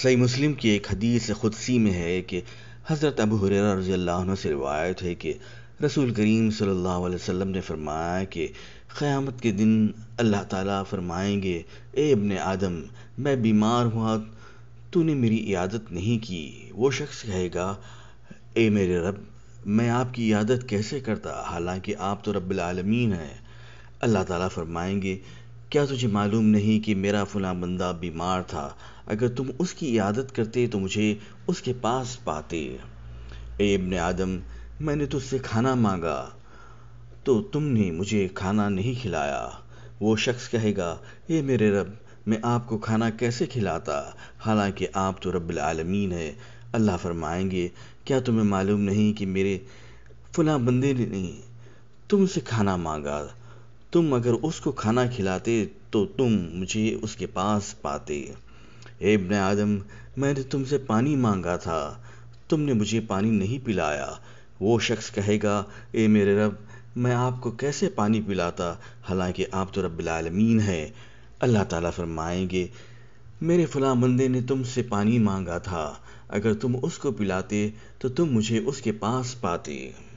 सही मुस्लिम की एक हदीस खुदसी में है कि हज़रत अबू हुररा रजी अल्लाह से रिवायत है कि रसूल करीम सल्लल्लाहु अलैहि वसल्लम ने फरमाया कि क़यामत के दिन अल्लाह ताला फरमाएंगे ए इबन आदम मैं बीमार हुआ तूने मेरी इयादत नहीं की वो शख्स कहेगा ए मेरे रब मैं आपकी इयादत कैसे करता हालांकि आप तो रबालमीन आलमीन हैं अल्लाह ताला फरमाएंगे क्या तुझे मालूम नहीं कि मेरा फला बंदा बीमार था अगर तुम उसकी इयादत करते तो मुझे उसके पास पाते ने आदम मैंने तुझसे खाना मांगा तो तुमने मुझे खाना नहीं खिलाया वो शख्स कहेगा ये मेरे रब मैं आपको खाना कैसे खिलाता हालांकि आप तो रब्बुल आलमीन है अल्लाह फरमाएंगे क्या तुम्हें मालूम नहीं कि मेरे फला बंदे ने तुमसे खाना मांगा तुम अगर उसको खाना खिलाते तो तुम मुझे उसके पास पाते इब्न आदम मैंने तुमसे पानी मांगा था तुमने मुझे पानी नहीं पिलाया वो शख्स कहेगा ए मेरे रब मैं आपको कैसे पानी पिलाता हालांकि आप तो रबालमीन है अल्लाह ताला फरमाएंगे मेरे फला बंदे ने तुमसे पानी मांगा था अगर तुम उसको पिलाते तो तुम मुझे उसके पास पाते